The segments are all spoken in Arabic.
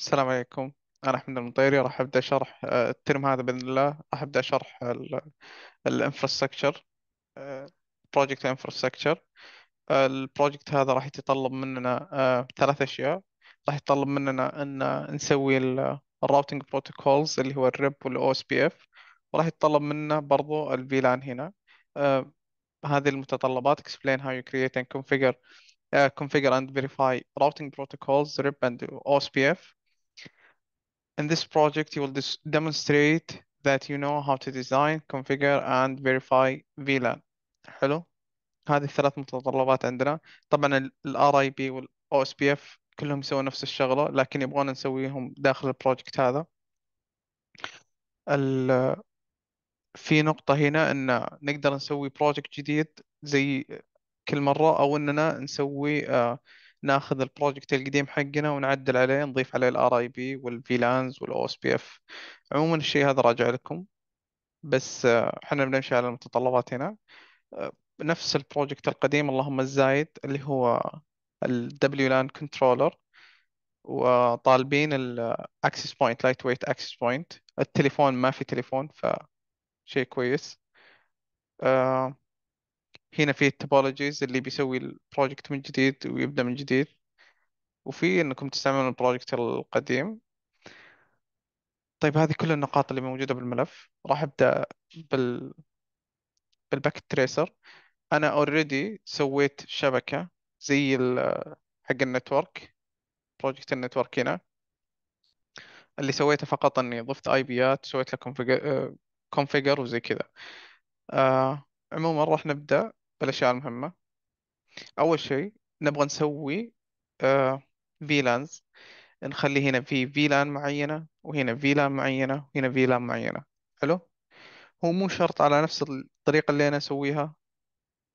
السلام عليكم أنا أحمد المطيري راح أبدأ شرح آه، الترم هذا بإذن الله راح أبدأ شرح الانفراستراكشر بروجكت الانفراستراكشر البروجكت هذا راح يتطلب مننا آه، ثلاث أشياء راح يتطلب مننا أن نسوي الراوتنج بروتوكولز اللي هو الريب والاو اس بي اف وراح يتطلب مننا برضو الفيلان هنا آه، هذه المتطلبات explain how you create and configure uh, configure and verify routing protocols RIP and OSPF In this project, you will demonstrate that you know how to design, configure, and verify VLAN. حلو هذه الثلاث متطلبات عندنا طبعا الـ RIP والـ OSPF اس كلهم يسوون نفس الشغله لكن يبغون نسويهم داخل البروجكت هذا ال... في نقطه هنا ان نقدر نسوي بروجكت جديد زي كل مره او اننا نسوي آه، ناخذ البروجكت القديم حقنا ونعدل عليه نضيف عليه الار اي بي والفيلانز والاو اس بي اف عموما الشيء هذا راجع لكم بس آه، احنا بنمشي على المتطلبات هنا آه، نفس البروجكت القديم اللهم الزايد اللي هو الدبليو لان كنترولر وطالبين الاكسس بوينت لايت ويت اكسس بوينت التليفون ما في تليفون فشيء كويس آه هنا في التوبولوجيز اللي بيسوي البروجكت من جديد ويبدأ من جديد وفي انكم تستعملون البروجكت القديم طيب هذه كل النقاط اللي موجودة بالملف راح أبدأ بال بالباك تريسر أنا اوريدي سويت شبكة زي حق النتورك بروجكت النتورك هنا اللي سويته فقط اني ضفت اي بيات سويت له كونفيجر آه، وزي كذا آه، عموما راح نبدا بالاشياء المهمه اول شيء نبغى نسوي آه، فيلانز VLANs نخلي هنا في فيلان معينه وهنا فيلان معينه وهنا فيلان معينه حلو هو مو شرط على نفس الطريقه اللي انا اسويها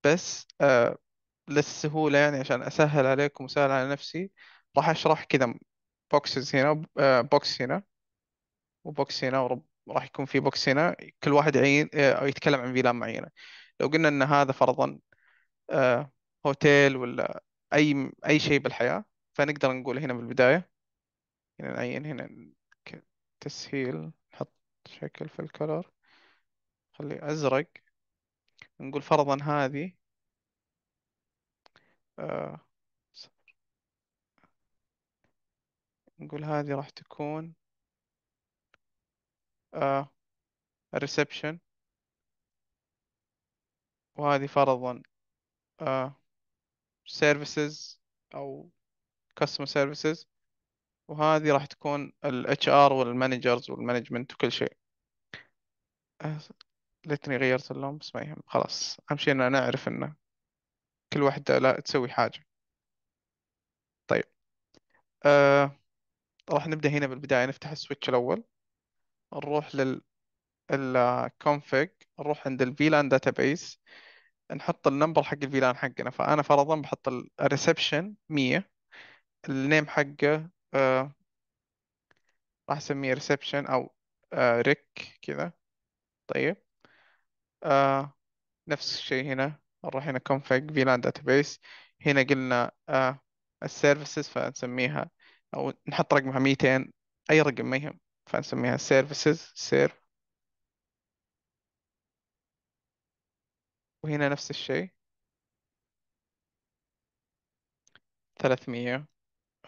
بس آه للسهوله يعني عشان اسهل عليكم واسهل على نفسي راح اشرح كذا بوكسز هنا بوكس آه، هنا وبوكس هنا وراح يكون في بوكس هنا كل واحد يعين آه، يتكلم عن فيلان معينه لو قلنا ان هذا فرضا آه، هوتيل ولا اي اي شيء بالحياه فنقدر نقول هنا بالبدايه هنا نعين هنا تسهيل نحط شكل في الكلر خليه ازرق نقول فرضا هذه آه، نقول هذه راح تكون الريسبشن آه، uh, وهذه فرضا آه، سيرفيسز services أو customer services وهذه راح تكون ال HR والمانجرز والمانجمنت وكل شيء ليتني غيرت اللون بس ما يهم خلاص أهم شيء إن نعرف إن كل واحدة لا تسوي حاجة طيب آه راح نبدأ هنا بالبداية نفتح السويتش الأول نروح لل config نروح عند الفيلان داتابيس نحط النمبر حق الفيلان حقنا فانا فرضا بحط الريسبشن 100 النيم حقه آه، راح اسميه ريسبشن او آه، ريك كذا طيب آه، نفس الشيء هنا نروح هنا config vlan database هنا قلنا آه، السيرفيسز فنسميها او نحط رقمها 200 اي رقم ما يهم فنسميها services serve وهنا نفس الشيء 300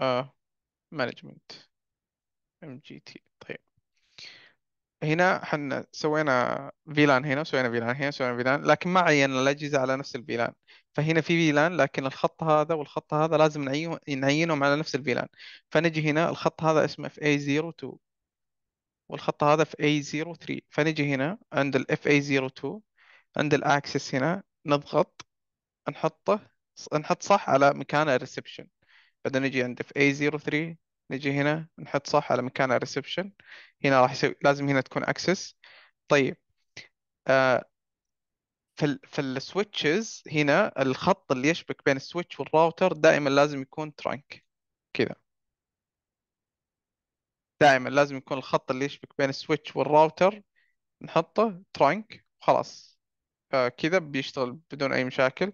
آه مانجمنت ام جي تي طيب هنا حنا سوينا فيلان هنا وسوينا فيلان هنا وسوينا فيلان لكن ما عينا الأجهزة على نفس الفيلان فهنا في فيلان لكن الخط هذا والخط هذا لازم نعينهم نعينهم على نفس الفيلان فنجي هنا الخط هذا اسمه في A02 والخط هذا في A03 فنجي هنا عند ال FA02 عند الاكسس هنا نضغط نحطه نحط صح على مكان الريسبشن بعدين نجي عند في A03 نجي هنا نحط صح على مكان الريسبشن هنا راح يسوي لازم هنا تكون اكسس طيب آه في السويتشز هنا الخط اللي يشبك بين السويتش والراوتر دائما لازم يكون ترانك كذا دائما لازم يكون الخط اللي يشبك بين السويتش والراوتر نحطه ترانك وخلاص فكذا بيشتغل بدون أي مشاكل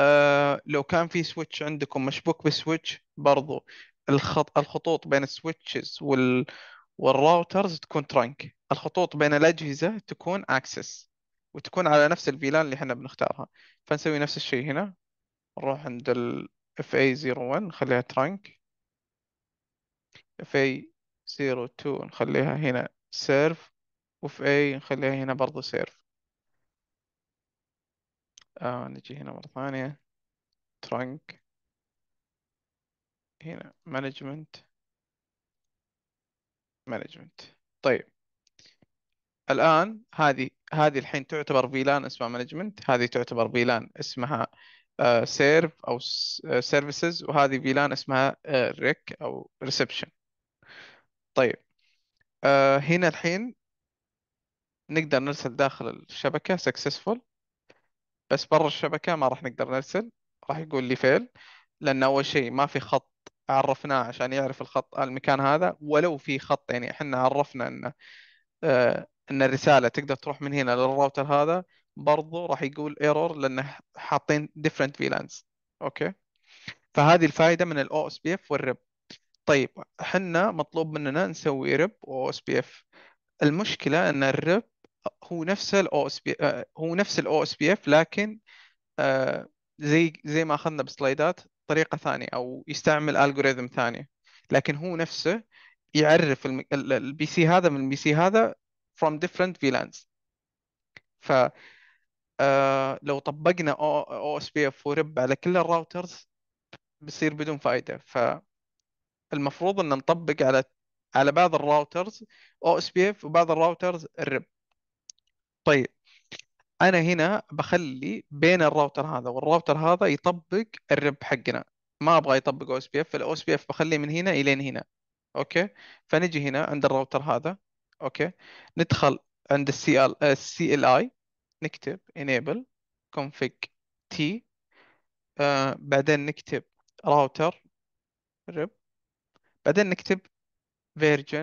آه لو كان في سويتش عندكم مشبوك بسويتش برضو الخط الخطوط بين السويتشز وال والراوترز تكون ترانك الخطوط بين الأجهزة تكون اكسس وتكون على نفس الفيلان اللي احنا بنختارها فنسوي نفس الشيء هنا نروح عند ال FA01 نخليها ترنك FA02 نخليها هنا سيرف وفي A نخليها هنا برضو سيرف آه نجي هنا مرة ثانية trunk هنا مانجمنت مانجمنت طيب الآن هذه هذه الحين تعتبر فيلان اسمها مانجمنت هذه تعتبر فيلان اسمها سيرف آه، uh, أو سيرفيسز آه، وهذه فيلان اسمها ريك آه، uh, أو ريسبشن طيب uh, هنا الحين نقدر نرسل داخل الشبكة successful بس برا الشبكة ما راح نقدر نرسل راح يقول لي فيل لأن أول شيء ما في خط عرفناه عشان يعرف الخط المكان هذا ولو في خط يعني احنا عرفنا ان آه، ان الرسالة تقدر تروح من هنا للراوتر هذا برضو راح يقول ايرور لأنه حاطين different VLANs اوكي فهذه الفائدة من الاو اس بي اف والرب طيب احنا مطلوب مننا نسوي رب واو اس بي اف المشكلة ان الرب هو نفسه الاو اس بي آه، هو نفس الاو اس بي اف لكن آه، زي زي ما اخذنا بسلايدات طريقه ثانيه او يستعمل الجوريثم ثانيه لكن هو نفسه يعرف البي سي هذا من البي سي هذا from different VLANs ف آه، لو طبقنا او اس بي اف ورب على كل الراوترز بيصير بدون فائده المفروض ان نطبق على على بعض الراوترز او اس بي اف وبعض الراوترز الرب طيب انا هنا بخلي بين الراوتر هذا والراوتر هذا يطبق الرب حقنا ما ابغى يطبق او اس بي اف فالاو اس بي اف بخليه من هنا الين هنا اوكي فنجي هنا عند الراوتر هذا اوكي ندخل عند السي ال السي آه، ال اي نكتب enable config t آه، بعدين نكتب راوتر رب بعدين نكتب version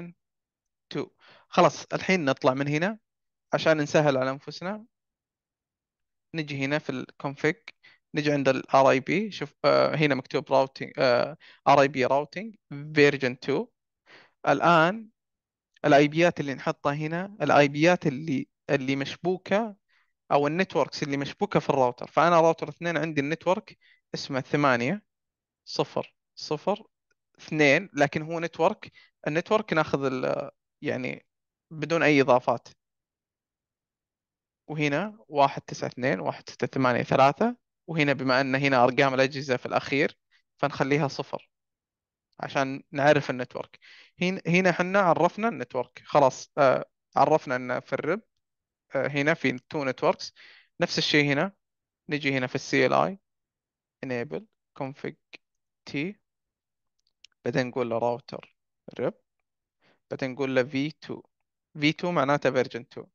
2 خلاص الحين نطلع من هنا عشان نسهل على انفسنا نجي هنا في الكونفيج نجي عند الار اي بي شوف آه هنا مكتوب راوتنج ار اي بي راوتنج فيرجن 2 الان الاي بيات اللي نحطها هنا الاي بيات اللي اللي مشبوكه او النتوركس اللي مشبوكه في الراوتر فانا راوتر 2 عندي النتورك اسمه 8 0 0 2 لكن هو نتورك النتورك ناخذ يعني بدون اي اضافات وهنا واحد تسعة اثنين واحد ستة ثمانية ثلاثة وهنا بما أن هنا أرقام الأجهزة في الأخير فنخليها صفر عشان نعرف النتورك هنا هنا احنا عرفنا النتورك خلاص آه، عرفنا أن في الرب آه، هنا في تو نتوركس نفس الشيء هنا نجي هنا في السي ال اي enable config t بعدين نقول له راوتر رب بعدين نقول له v2 v2 معناته فيرجن 2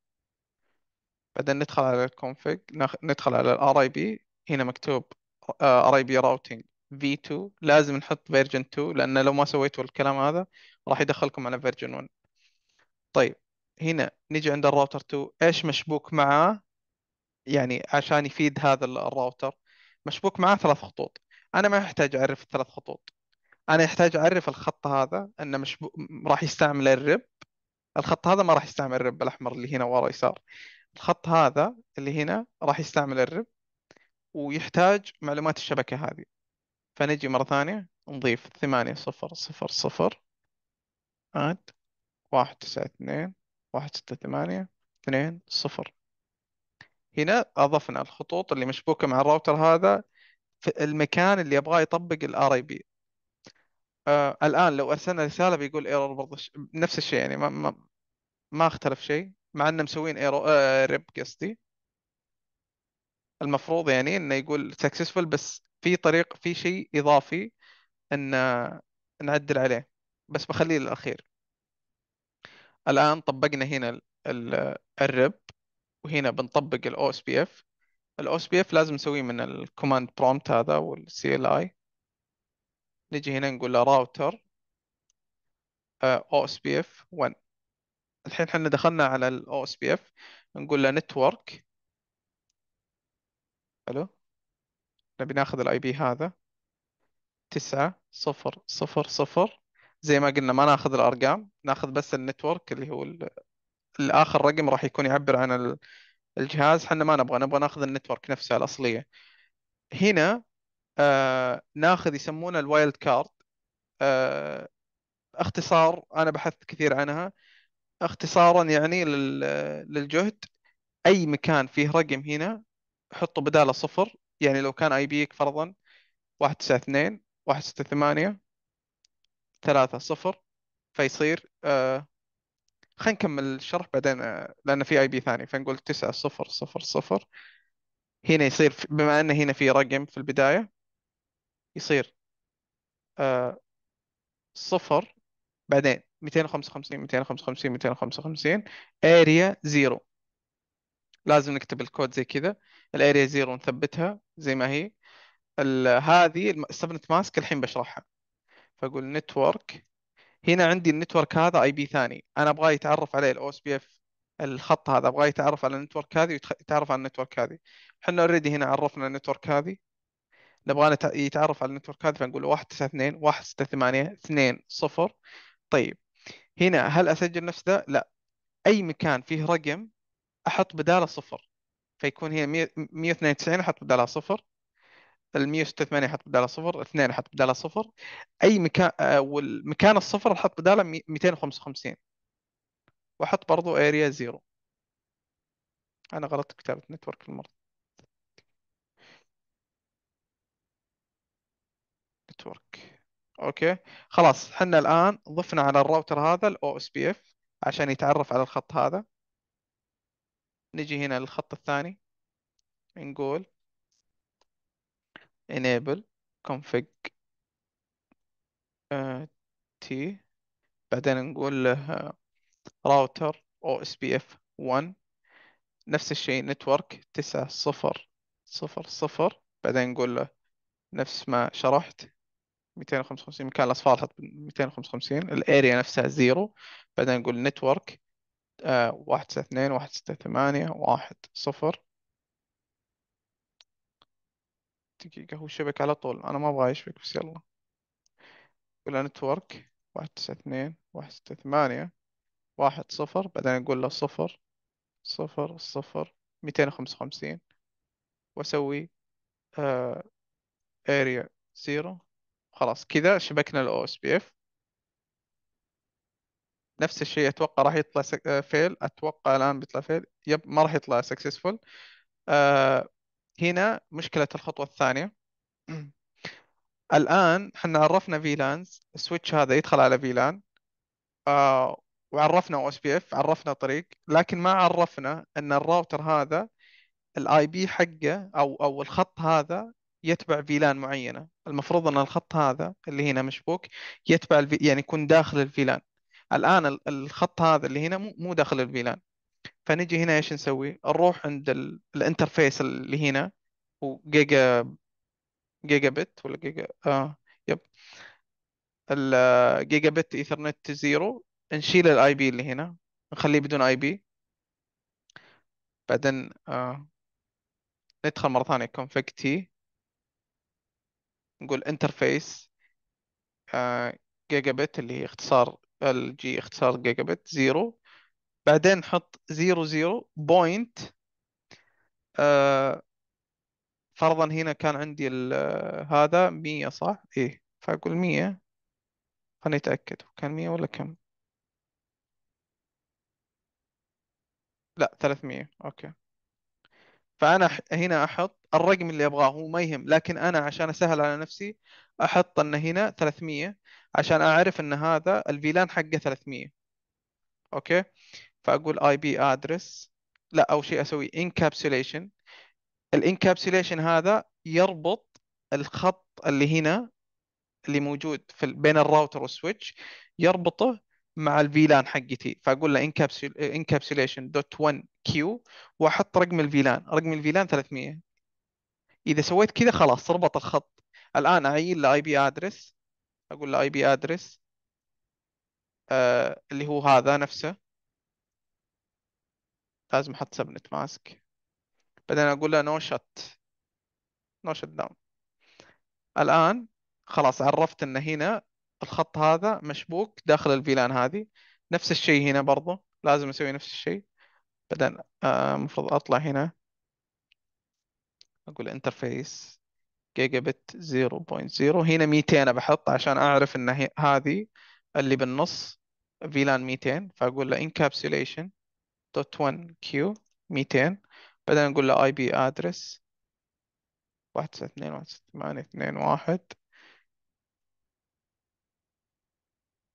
بعدين ندخل على الكونفج ندخل على الار اي بي هنا مكتوب ار اي بي راوتنج في 2 لازم نحط فيرجن 2 لان لو ما سويتوا الكلام هذا راح يدخلكم على فيرجن 1 طيب هنا نجي عند الراوتر 2 ايش مشبوك معاه يعني عشان يفيد هذا الراوتر مشبوك معاه ثلاث خطوط انا ما احتاج اعرف الثلاث خطوط انا يحتاج اعرف الخط هذا انه مشبوك راح يستعمل الرب الخط هذا ما راح يستعمل الرب الاحمر اللي هنا ورا يسار الخط هذا اللي هنا راح يستعمل الرب ويحتاج معلومات الشبكة هذه فنجي مرة ثانية نضيف ثمانية صفر صفر صفر آد واحد تسعة اثنين واحد ستة ثمانية اثنين صفر هنا أضفنا الخطوط اللي مشبوكة مع الراوتر هذا في المكان اللي يبغاه يطبق الـ اي آه، بي الآن لو أرسلنا رسالة بيقول ايرور برضه نفس الشيء يعني ما, ما, ما اختلف شيء مع ان مسوين ايرو آه ريب قصدي المفروض يعني انه يقول سكسسفل بس في طريق في شيء اضافي ان نعدل عليه بس بخليه للاخير الان طبقنا هنا الرب وهنا بنطبق الاو اس بي اف الاو اس بي اف لازم نسويه من الكوماند برومت هذا والسي ال اي نجي هنا نقول له راوتر او اس بي اف 1 الحين احنا دخلنا على الاو اس بي اف نقول له نتورك حلو نبي ناخذ الاي بي هذا تسعة صفر صفر صفر زي ما قلنا ما ناخذ الارقام ناخذ بس النتورك اللي هو الاخر رقم راح يكون يعبر عن الجهاز احنا ما نبغى نبغى ناخذ النتورك نفسها الاصليه هنا آه ناخذ يسمونه الوايلد كارد آه اختصار انا بحثت كثير عنها اختصارا يعني للجهد اي مكان فيه رقم هنا حطه بداله صفر يعني لو كان اي بيك فرضا واحد تسعة اثنين واحد ستة ثمانية ثلاثة صفر فيصير آه خلينا نكمل الشرح بعدين آه، لأن في اي بي ثاني فنقول تسعة صفر صفر صفر هنا يصير بما أن هنا في رقم في البداية يصير آه، صفر بعدين 255 255 255 اريا 0 لازم نكتب الكود زي كذا الاريا 0 نثبتها زي ما هي هذه السبنت ماسك الحين بشرحها فاقول نتورك هنا عندي النتورك هذا اي بي ثاني انا ابغاه يتعرف عليه الاو اس بي اف الخط هذا ابغاه يتعرف على النتورك هذه ويتعرف على النتورك هذه احنا اوريدي هنا عرفنا النتورك هذه نبغى يتعرف على النتورك هذه فنقول 192 168 2 0 طيب هنا هل اسجل نفس ذا؟ لا اي مكان فيه رقم احط بداله صفر فيكون هي 192 احط بدالها صفر ال 186 احط بدالها صفر 2 احط بدالها صفر اي مكان آه، والمكان الصفر احط بداله 255 واحط برضو اريا زيرو انا غلطت كتابة نتورك المرة نتورك اوكي خلاص حنا الان ضفنا على الراوتر هذا الاو اس بي اف عشان يتعرف على الخط هذا نجي هنا للخط الثاني نقول enable config آه، t بعدين نقول له راوتر او اس بي اف 1 نفس الشيء نتورك 9 0 0 0 بعدين نقول له نفس ما شرحت 255 مكان الاصفار حط 255 الاريا نفسها زيرو بعدين نقول نتورك آه، واحد تسعة اثنين واحد ستة ثمانية واحد صفر دقيقة هو شبك على طول أنا ما أبغى يشبك بس يلا ولا نتورك واحد تسعة اثنين واحد ستة ثمانية واحد صفر بعدين نقول له صفر صفر صفر ميتين وخمسة وخمسين وأسوي اريا آه، زيرو خلاص كذا شبكنا الاو اس بي اف نفس الشيء اتوقع راح يطلع فيل آه، اتوقع الان بيطلع فيل يب ما راح يطلع سكسسفول آه هنا مشكلة الخطوة الثانية الآن احنا عرفنا VLANs السويتش هذا يدخل على VLAN آه وعرفنا او اس بي اف عرفنا طريق لكن ما عرفنا ان الراوتر هذا الاي بي حقه او او الخط هذا يتبع فيلان معينة المفروض ان الخط هذا اللي هنا مشبوك يتبع الفي... يعني يكون داخل الفيلان الان الخط هذا اللي هنا مو, داخل الفيلان فنجي هنا ايش نسوي نروح عند ال... الانترفيس اللي هنا وجيجا جيجا بت ولا جيجا اه يب الجيجا بت ايثرنت زيرو نشيل الاي بي اللي هنا نخليه بدون اي بي بعدين آه. ندخل مرة ثانية config t نقول انترفيس آه، جيجا بت اللي هي اختصار الجي اختصار جيجا بت زيرو بعدين نحط زيرو زيرو بوينت آه، فرضا هنا كان عندي آه، هذا مية صح ايه فاقول مية خليني اتأكد كان مية ولا كم لا ثلاثمية اوكي فأنا هنا أحط الرقم اللي ابغاه هو ما يهم لكن انا عشان اسهل على نفسي احط ان هنا 300 عشان اعرف ان هذا الفيلان حقه 300 اوكي فاقول اي بي ادرس لا او شيء اسوي انكابسوليشن الانكابسوليشن هذا يربط الخط اللي هنا اللي موجود في بين الراوتر والسويتش يربطه مع الفيلان حقتي فاقول له انكابسوليشن دوت 1 كيو واحط رقم الفيلان رقم الفيلان 300 اذا سويت كذا خلاص ربط الخط الان اعين له اي بي ادرس اقول له اي بي ادرس اللي هو هذا نفسه لازم احط سبنت ماسك بعدين اقول له نو شت نو شت داون الان خلاص عرفت ان هنا الخط هذا مشبوك داخل الفيلان هذه نفس الشيء هنا برضه لازم اسوي نفس الشيء بعدين آه، المفروض اطلع هنا اقول انترفيس جيجا بت 0.0 هنا 200 انا بحط عشان اعرف ان هذه اللي بالنص فيلان 200 فاقول له انكابسوليشن دوت 1 كيو 200 بعدين اقول له اي بي ادرس 192.168.2.1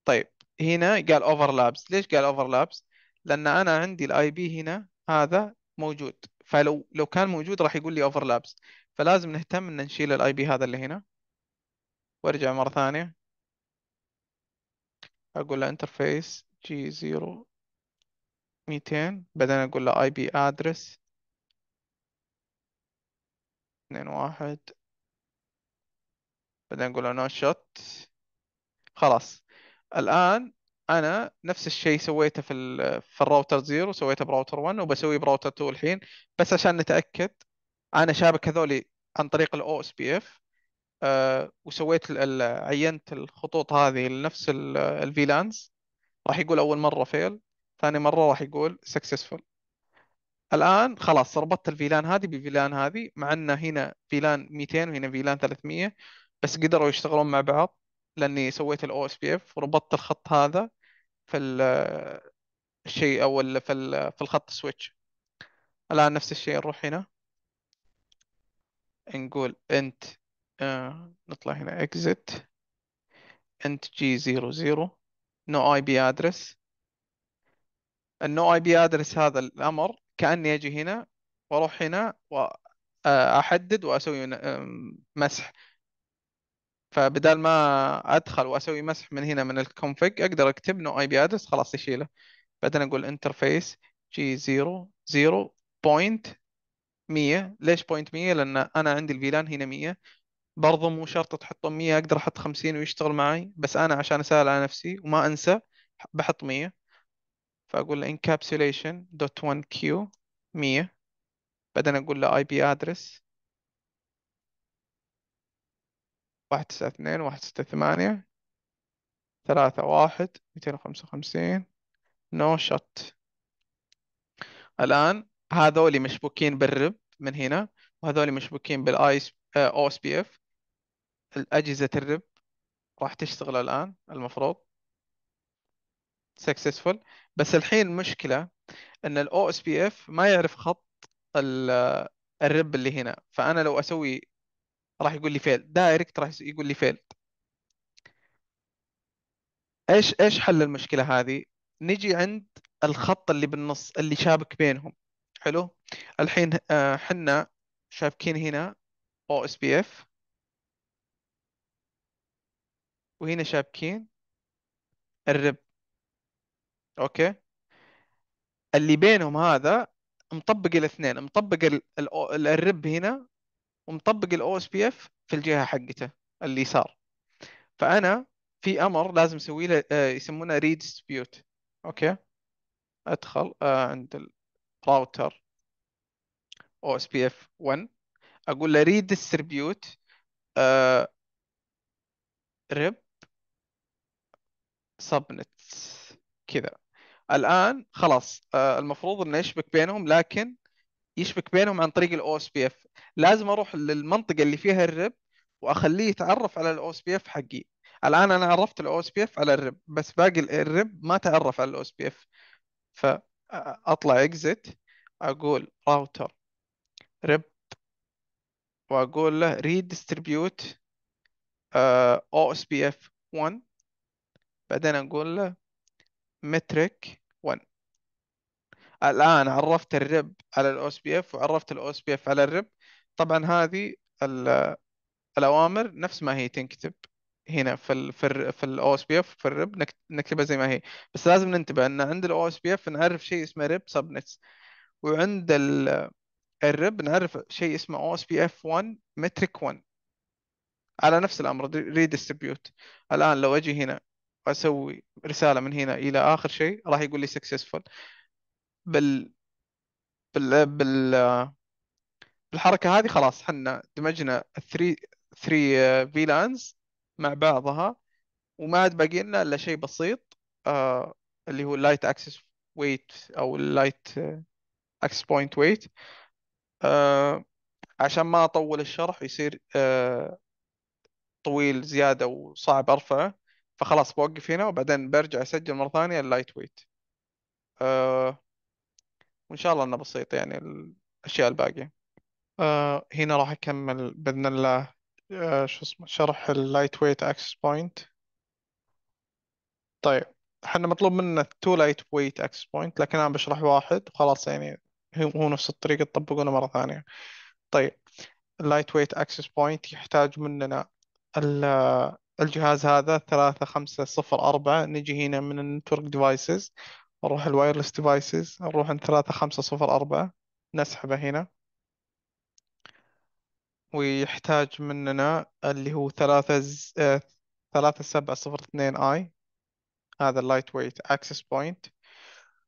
طيب هنا قال اوفرلابس ليش قال اوفرلابس لان انا عندي الاي بي هنا هذا موجود فلو لو كان موجود راح يقول لي اوفرلابس فلازم نهتم ان نشيل الاي بي هذا اللي هنا وارجع مرة ثانية اقول له انترفيس جي 0 200 بعدين اقول له اي بي ادرس 21 بعدين اقول له نو شوت خلاص الان انا نفس الشيء سويته في في الراوتر 0 سويته براوتر 1 وبسويه براوتر 2 الحين بس عشان نتاكد انا شابك هذولي عن طريق الاو اس بي اف وسويت عينت الخطوط هذه لنفس الفيلانز راح يقول اول مره فيل ثاني مره راح يقول سكسسفول الان خلاص ربطت الفيلان هذه بفيلان هذه مع ان هنا فيلان 200 وهنا فيلان 300 بس قدروا يشتغلون مع بعض لاني سويت الاو اس بي اف وربطت الخط هذا في الشيء او في في الخط سويتش الان نفس الشيء نروح هنا نقول انت آه، نطلع هنا exit انت جي 00 نو اي بي ادرس النو اي بي ادرس هذا الامر كاني اجي هنا واروح هنا واحدد آه، واسوي مسح فبدال ما ادخل واسوي مسح من هنا من الكونفج اقدر اكتب نو اي بي ادرس خلاص يشيله بعدين اقول انترفيس جي 0 0 بوينت 100 ليش بوينت 100 لان انا عندي الفيلان هنا 100 برضو مو شرط تحطون 100 اقدر احط 50 ويشتغل معي بس انا عشان اسهل على نفسي وما انسى بحط 100 فاقول له encapsulation دوت 1 كيو 100 بعدين اقول له اي بي ادرس واحد تسعة اثنين واحد ستة ثمانية ثلاثة واحد ميتين وخمسة وخمسين نو شوت الآن هذول مشبوكين بالرب من هنا وهذول مشبوكين بالايس او اس بي اف الأجهزة الرب راح تشتغل الآن المفروض successful بس الحين المشكلة ان الاو اس بي اف ما يعرف خط آه، الرب اللي هنا فأنا لو أسوي راح يقول لي فيل دايركت راح يقول لي فيل ايش ايش حل المشكله هذه نجي عند الخط اللي بالنص اللي شابك بينهم حلو الحين آه، حنا شابكين هنا او اس بي اف وهنا شابكين الرب اوكي اللي بينهم هذا مطبق الاثنين مطبق الرب هنا ومطبق الاو اس بي اف في الجهه حقته اليسار فانا في امر لازم اسوي له آه، يسمونه ريد ريدستبيوت اوكي ادخل آه، عند الراوتر او اس بي اف 1 اقول له ريد ريدستريبيوت ريب سبنت كذا الان خلاص آه، المفروض انه يشبك بينهم لكن يشبك بينهم عن طريق الاو اس بي اف لازم اروح للمنطقه اللي فيها الرب واخليه يتعرف على الاو اس بي اف حقي الان انا عرفت الاو اس بي اف على الرب بس باقي الرب ما تعرف على الاو اس بي اف فاطلع اكزت اقول راوتر رب واقول له ديستريبيوت او اس بي اف 1 بعدين اقول له مترك الان عرفت الرب على الاوس بي اف وعرفت الاوس بي اف على الرب طبعا هذه الاوامر نفس ما هي تنكتب هنا في الـ في ال الاو اس بي اف في الرب نكتبها زي ما هي بس لازم ننتبه ان عند الاو اس بي اف نعرف شيء اسمه رب سبنتس وعند الرب نعرف شيء اسمه او اس بي اف 1 مترك 1 على نفس الامر ريديستريبيوت الان لو اجي هنا اسوي رساله من هنا الى اخر شيء راح يقول لي سكسسفول بال بال بال بالحركة هذه خلاص حنا دمجنا الثري ثري فيلانز مع بعضها وما عاد باقي لنا الا شيء بسيط آه اللي هو اللايت اكسس ويت او اللايت اكس بوينت ويت عشان ما اطول الشرح يصير آه طويل زيادة وصعب ارفعه فخلاص بوقف هنا وبعدين برجع اسجل مرة ثانية اللايت ويت آه وان شاء الله انه بسيط يعني الاشياء الباقيه آه هنا راح اكمل باذن الله آه شو اسمه شرح اللايت ويت اكسس بوينت طيب احنا مطلوب منا تو لايت ويت اكسس بوينت لكن انا بشرح واحد وخلاص يعني هو نفس الطريقه تطبقونه مره ثانيه طيب اللايت ويت اكسس بوينت يحتاج مننا آه، الجهاز هذا ثلاثة خمسة صفر أربعة نجي هنا من النتورك ديفايسز نروح الوايرلس ديفايسز نروح عند ثلاثة خمسة صفر أربعة نسحبه هنا ويحتاج مننا اللي هو ثلاثة ز... آه، ثلاثة سبعة صفر اثنين آي هذا اللايت ويت أكسس بوينت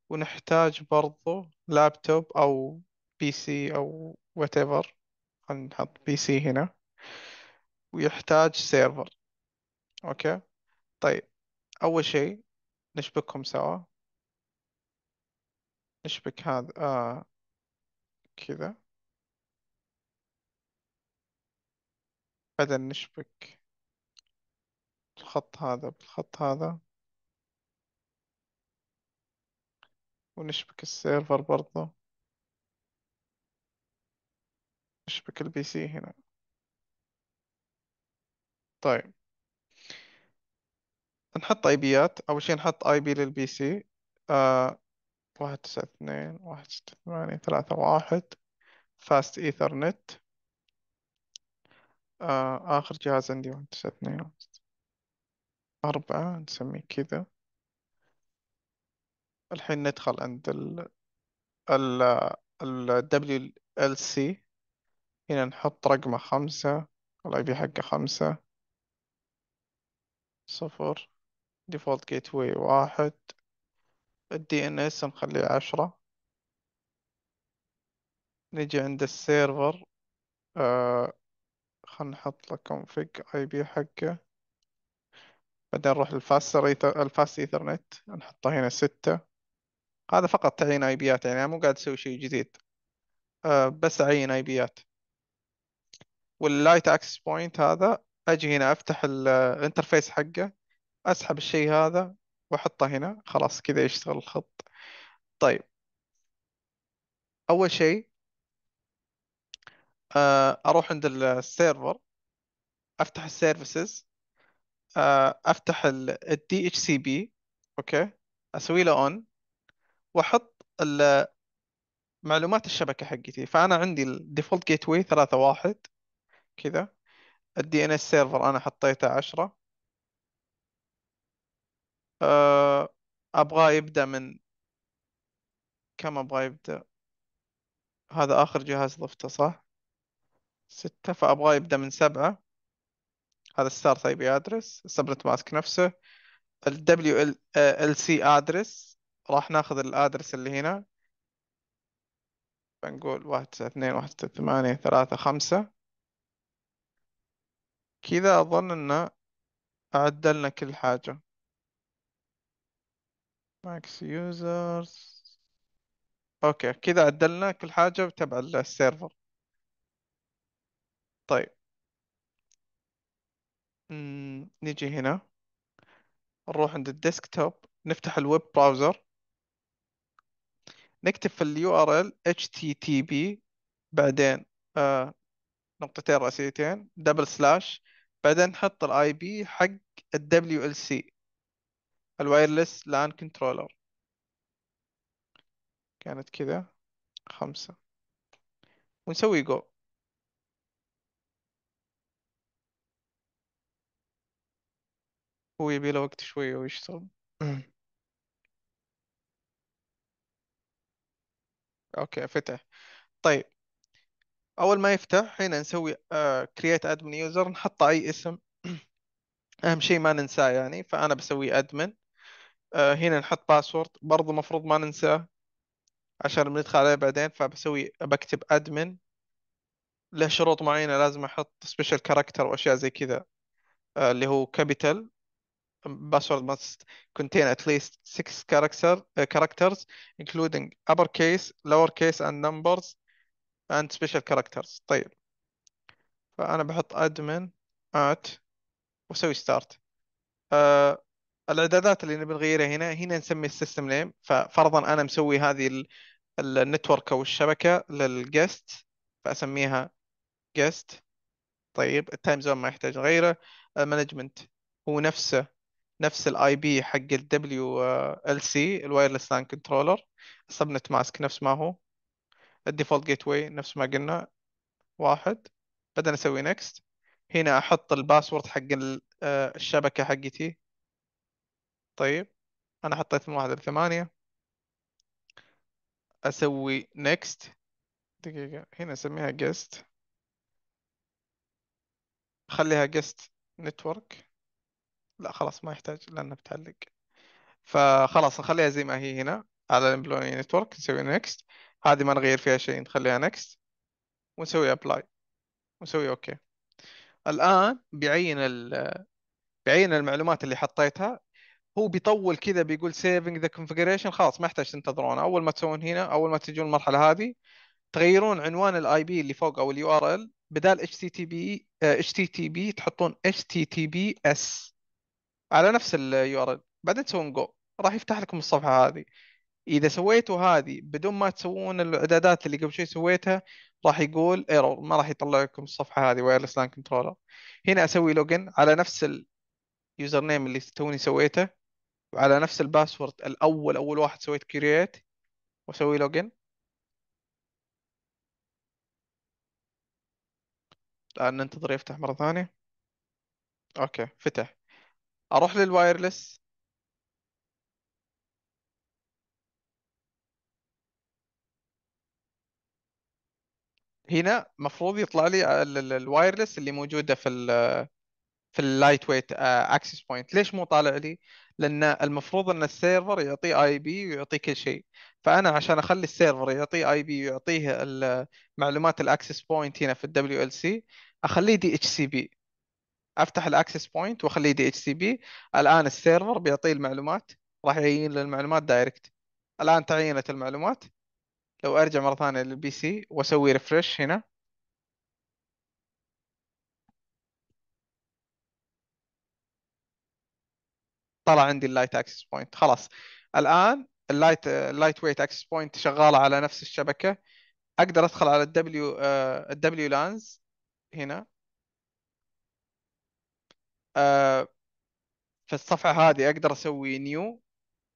ونحتاج برضو لابتوب أو بي سي أو وات ايفر نحط بي سي هنا ويحتاج سيرفر أوكي طيب أول شيء نشبكهم سوا اشبك هذا آه كذا بعدين نشبك الخط هذا بالخط هذا ونشبك السيرفر برضه نشبك البي سي هنا طيب نحط اي بيات اول شيء نحط اي بي للبي سي آه واحد تسعة اثنين واحد ستة ثمانية ثلاثة واحد فاست إيثرنت آه، آخر جهاز عندي واحد تسعة اثنين أربعة نسميه كذا الحين ندخل عند ال ال ال WLC هنا نحط رقمه خمسة الاي بي حقه خمسة صفر ديفولت جيت واي واحد الدي ان اس نخليه عشرة نجي عند السيرفر آه خل نحط له كونفيج اي بي حقه بعدين نروح للفاست الفاست ايثرنت نحطه هنا ستة هذا فقط تعيين اي بيات يعني مو قاعد اسوي شيء جديد آه بس اعين اي بيات واللايت اكسس بوينت هذا اجي هنا افتح الانترفيس حقه اسحب الشيء هذا واحطه هنا خلاص كذا يشتغل الخط طيب اول شيء آه، اروح عند السيرفر افتح السيرفيسز آه، افتح الدي اتش سي بي اوكي اسوي له اون واحط معلومات الشبكه حقتي فانا عندي الديفولت جيت واي 3 1 كذا الدي ان اس سيرفر انا حطيته 10 آه، أبغى يبدأ من كم أبغى يبدأ هذا اخر جهاز ضفته صح ستة فأبغى يبدأ من سبعة هذا الستار طيب ادرس السبنت ماسك نفسه ال WL آه، ال سي ادرس راح ناخذ الادرس اللي هنا بنقول واحد تسعة اثنين واحد ستة ثمانية ثلاثة خمسة كذا أظن انه عدلنا كل حاجة ماكس يوزرز اوكي كذا عدلنا كل حاجة تبع السيرفر طيب نجي هنا نروح عند الديسكتوب نفتح الويب براوزر نكتب في اليو ار ال http بعدين آه، نقطتين رئيسيتين دبل سلاش بعدين نحط الاي بي حق ال WLC الوايرلس لان كنترولر كانت كذا خمسة ونسوي جو هو يبي له وقت شوية ويشتغل اوكي فتح طيب اول ما يفتح هنا نسوي كرييت ادمن يوزر نحط اي اسم اهم شيء ما ننساه يعني فانا بسوي ادمن آه، هنا نحط باسورد برضو مفروض ما ننساه عشان بندخل عليه بعدين فبسوي بكتب ادمن له شروط معينة لازم احط سبيشال كاركتر واشياء زي كذا آه، اللي هو كابيتال باسورد must contain at least كاركتر كاركترز انكلودينج characters including uppercase, lowercase and numbers and special characters طيب فأنا بحط admin ات وأسوي start آه، الاعدادات اللي نبي نغيرها هنا هنا نسمي السيستم نيم ففرضا انا مسوي هذه النتورك او الشبكه للجست فاسميها جست طيب التايم زون ما يحتاج نغيره المانجمنت هو نفسه نفس الاي بي حق ال WLC الوايرلس لان كنترولر السبنت ماسك نفس ما هو الديفولت جيت واي نفس ما قلنا واحد بدنا نسوي نكست هنا احط الباسورد حق آه، الشبكه حقتي طيب انا حطيت من واحد لثمانية اسوي next دقيقة هنا اسميها guest خليها guest network لا خلاص ما يحتاج لانها بتعلق فخلاص نخليها زي ما هي هنا على employee نتورك نسوي next هذه ما نغير فيها شيء نخليها next ونسوي apply ونسوي اوكي okay. الان بعين ال... بعين المعلومات اللي حطيتها هو بيطول كذا بيقول سيفنج ذا كونفجريشن خلاص ما يحتاج تنتظرون اول ما تسوون هنا اول ما تجون المرحله هذه تغيرون عنوان الاي بي اللي فوق او اليو ار ال بدال اتش تي تي بي اتش تي تي بي تحطون اتش تي تي بي اس على نفس اليو ار ال بعدين تسوون جو راح يفتح لكم الصفحه هذه اذا سويتوا هذه بدون ما تسوون الاعدادات اللي قبل شوي سويتها راح يقول ايرور ما راح يطلع لكم الصفحه هذه وايرلس لان كنترولر هنا اسوي لوجن على نفس اليوزر نيم اللي توني سويته على نفس الباسورد الاول اول واحد سويت كرييت واسوي لوجن الان ننتظر يفتح مره ثانيه اوكي فتح اروح للوايرلس هنا مفروض يطلع لي الوايرلس اللي موجوده في الـ في اللايت ويت اكسس بوينت ليش مو طالع لي لان المفروض ان السيرفر يعطيه اي بي ويعطيه كل شيء فانا عشان اخلي السيرفر يعطيه اي بي ويعطيه معلومات الاكسس بوينت هنا في الدبليو ال سي اخليه دي اتش سي بي افتح الاكسس بوينت واخليه دي اتش سي بي الان السيرفر بيعطيه المعلومات راح يعين له المعلومات دايركت الان تعينت المعلومات لو ارجع مره ثانيه للبي سي واسوي ريفرش هنا طلع عندي اللايت اكسس بوينت خلاص الان اللايت اللايت ويت اكسس بوينت شغاله على نفس الشبكه اقدر ادخل على الدبليو الدبليو لانز هنا آه، في الصفحه هذه اقدر اسوي نيو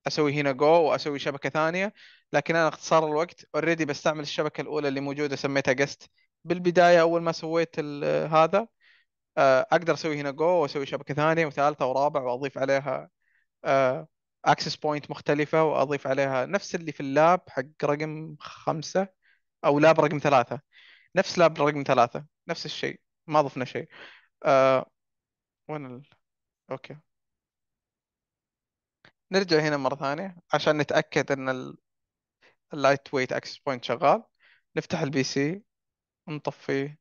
اسوي هنا جو واسوي شبكه ثانيه لكن انا اختصار الوقت اوريدي بستعمل الشبكه الاولى اللي موجوده سميتها جست بالبدايه اول ما سويت آه، هذا آه، اقدر اسوي هنا جو واسوي شبكه ثانيه وثالثه ورابع واضيف عليها اكسس آه، بوينت مختلفه واضيف عليها نفس اللي في اللاب حق رقم خمسه او لاب رقم ثلاثه نفس لاب رقم ثلاثه نفس الشيء ما ضفنا شيء أه وين ال... اوكي نرجع هنا مره ثانيه عشان نتاكد ان اللايت ويت اكسس بوينت شغال نفتح البي سي نطفيه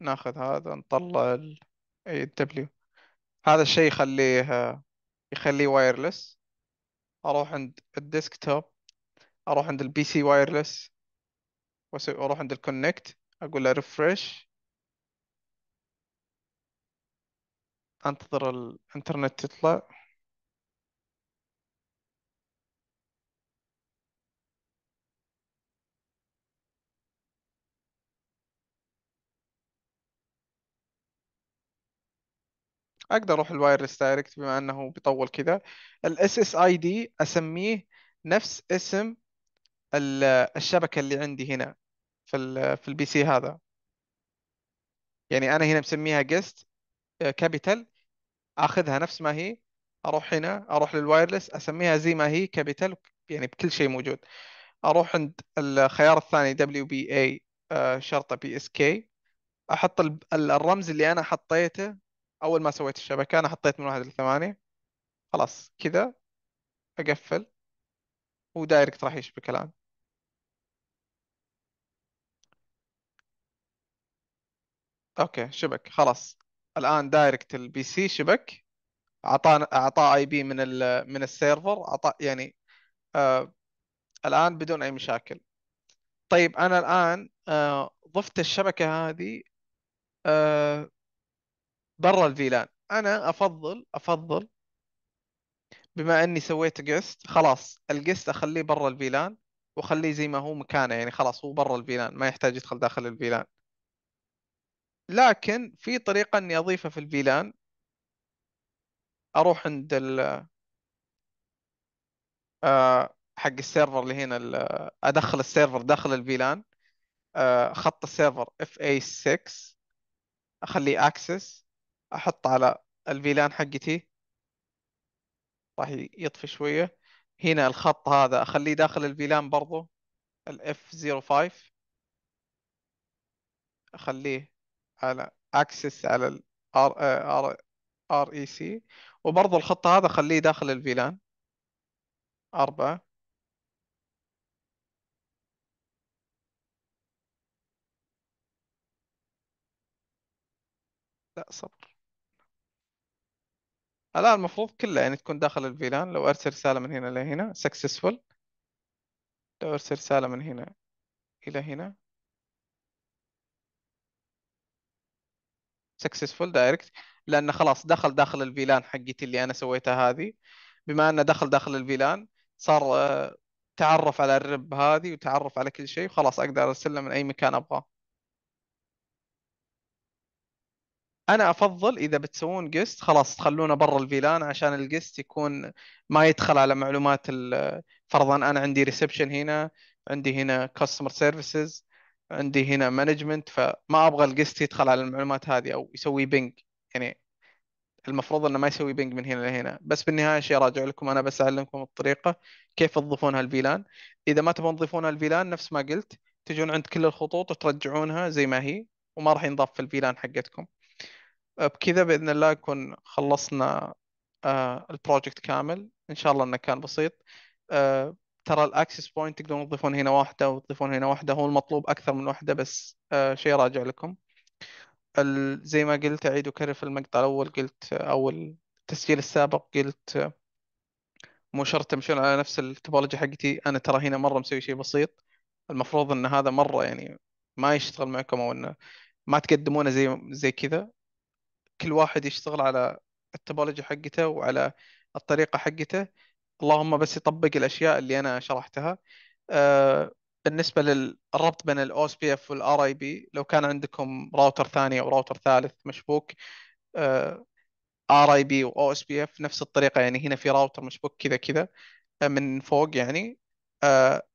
ناخذ هذا نطلع ال دبليو هذا الشيء يخليه يخليه وايرلس اروح عند الديسكتوب اروح عند البي سي وايرلس واروح عند الكونكت اقول له ريفرش انتظر الانترنت تطلع اقدر اروح الوايرلس دايركت بما انه بيطول كذا الاس اس اي دي اسميه نفس اسم الشبكه اللي عندي هنا في الـ في البي سي هذا يعني انا هنا مسميها جيست كابيتال اخذها نفس ما هي اروح هنا اروح للوايرلس اسميها زي ما هي كابيتال يعني بكل شيء موجود اروح عند الخيار الثاني دبليو بي اي شرطه بي اس كي احط الرمز اللي انا حطيته اول ما سويت الشبكه انا حطيت من واحد لثمانية خلاص كذا اقفل ودايركت راح يشبك الان اوكي شبك خلاص الان دايركت البي سي شبك اعطانا اعطاه اي بي من الـ من السيرفر اعطى يعني آه الان بدون اي مشاكل طيب انا الان آه ضفت الشبكه هذه آه برا الفيلان انا افضل افضل بما اني سويت جست خلاص الجست اخليه برا الفيلان واخليه زي ما هو مكانه يعني خلاص هو برا الفيلان ما يحتاج يدخل داخل الفيلان لكن في طريقة اني اضيفه في الفيلان اروح عند ال آه، حق السيرفر اللي هنا ادخل السيرفر داخل الفيلان آه، خط السيرفر fa 6 اخليه اكسس احط على الفيلان حقتي راح يطفي شوية هنا الخط هذا اخليه داخل الفيلان برضو ال F05 اخليه على اكسس على ال R, آه، R, e C وبرضو الخط هذا اخليه داخل الفيلان أربعة لا صبر الان المفروض كله يعني تكون داخل الفيلان لو ارسل رسالة من هنا لهنا سكسسفل لو ارسل رسالة من هنا الى هنا سكسسفل دايركت لانه خلاص دخل داخل الفيلان حقتي اللي انا سويتها هذه بما انه دخل داخل الفيلان صار آه، تعرف على الرب هذه وتعرف على كل شيء وخلاص اقدر ارسله من اي مكان ابغاه انا افضل اذا بتسوون جست خلاص تخلونه برا الفيلان عشان الجست يكون ما يدخل على معلومات فرضا انا عندي ريسبشن هنا عندي هنا كاستمر سيرفيسز عندي هنا مانجمنت فما ابغى الجست يدخل على المعلومات هذه او يسوي بينج يعني المفروض انه ما يسوي بينج من هنا لهنا بس بالنهايه شيء راجع لكم انا بس اعلمكم الطريقه كيف تضيفونها هالفيلان اذا ما تبون تضيفونها هالفيلان نفس ما قلت تجون عند كل الخطوط وترجعونها زي ما هي وما راح ينضاف في الفيلان حقتكم بكذا بإذن الله يكون خلصنا آه، البروجكت كامل إن شاء الله إنه كان بسيط آه، ترى الأكسس بوينت تقدرون تضيفون هنا واحدة وتضيفون هنا واحدة هو المطلوب أكثر من واحدة بس آه، شيء راجع لكم زي ما قلت أعيد وأكرر في المقطع الأول قلت أو التسجيل السابق قلت مو شرط تمشون على نفس التوبولوجي حقتي أنا ترى هنا مرة مسوي شيء بسيط المفروض أن هذا مرة يعني ما يشتغل معكم أو أنه ما تقدمونه زي زي كذا كل واحد يشتغل على التوبولوجي حقته وعلى الطريقة حقته اللهم بس يطبق الأشياء اللي أنا شرحتها آه، بالنسبة للربط بين الـ OSPF والـ اف لو كان عندكم راوتر ثاني او راوتر ثالث مشبوك ار آه، و OSPF نفس الطريقة يعني هنا في راوتر مشبوك كذا كذا آه، من فوق يعني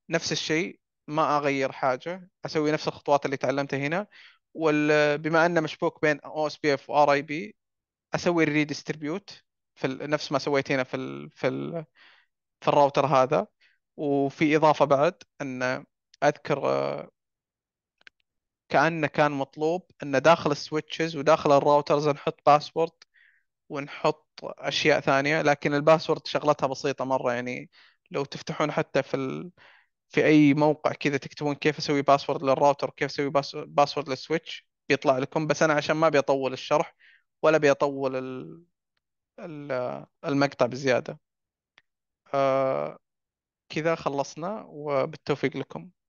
نفس الشيء ما اغير حاجة اسوي نفس الخطوات اللي تعلمتها هنا وبما انه مشبوك بين او اس بي اف وار اي بي اسوي ريديستريبيوت في نفس ما هنا في ال في ال في الراوتر هذا وفي اضافه بعد ان اذكر آه، كانه كان مطلوب ان داخل السويتشز وداخل الراوترز نحط باسورد ونحط اشياء ثانيه لكن الباسورد شغلتها بسيطه مره يعني لو تفتحون حتى في ال... في اي موقع كذا تكتبون كيف اسوي باسورد للراوتر كيف اسوي باسورد للسويتش بيطلع لكم بس انا عشان ما بيطول الشرح ولا بيطول اطول المقطع بزياده آه، كذا خلصنا وبالتوفيق لكم